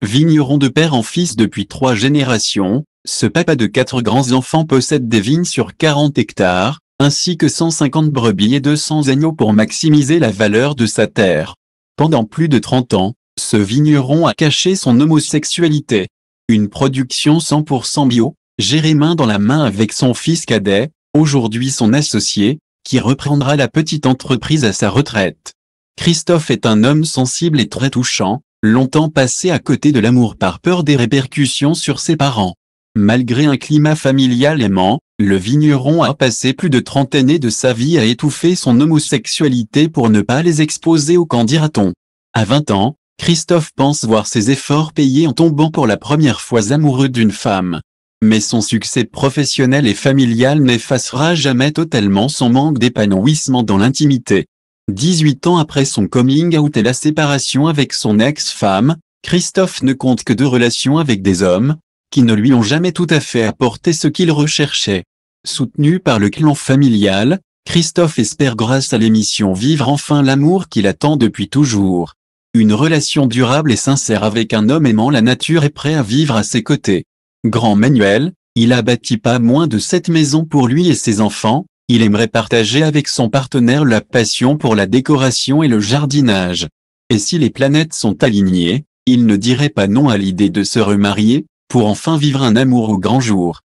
Vigneron de père en fils depuis trois générations, ce papa de quatre grands-enfants possède des vignes sur 40 hectares, ainsi que 150 brebis et 200 agneaux pour maximiser la valeur de sa terre. Pendant plus de 30 ans, ce vigneron a caché son homosexualité. Une production 100% bio, gérée main dans la main avec son fils cadet, aujourd'hui son associé, qui reprendra la petite entreprise à sa retraite. Christophe est un homme sensible et très touchant, longtemps passé à côté de l'amour par peur des répercussions sur ses parents. Malgré un climat familial aimant, le vigneron a passé plus de 30 années de sa vie à étouffer son homosexualité pour ne pas les exposer au qu'en t on À 20 ans, Christophe pense voir ses efforts payés en tombant pour la première fois amoureux d'une femme. Mais son succès professionnel et familial n'effacera jamais totalement son manque d'épanouissement dans l'intimité. 18 ans après son coming out et la séparation avec son ex-femme, Christophe ne compte que deux relations avec des hommes, qui ne lui ont jamais tout à fait apporté ce qu'il recherchait. Soutenu par le clan familial, Christophe espère grâce à l'émission vivre enfin l'amour qu'il attend depuis toujours. Une relation durable et sincère avec un homme aimant la nature et prêt à vivre à ses côtés. Grand Manuel, il a bâti pas moins de sept maisons pour lui et ses enfants, il aimerait partager avec son partenaire la passion pour la décoration et le jardinage. Et si les planètes sont alignées, il ne dirait pas non à l'idée de se remarier, pour enfin vivre un amour au grand jour.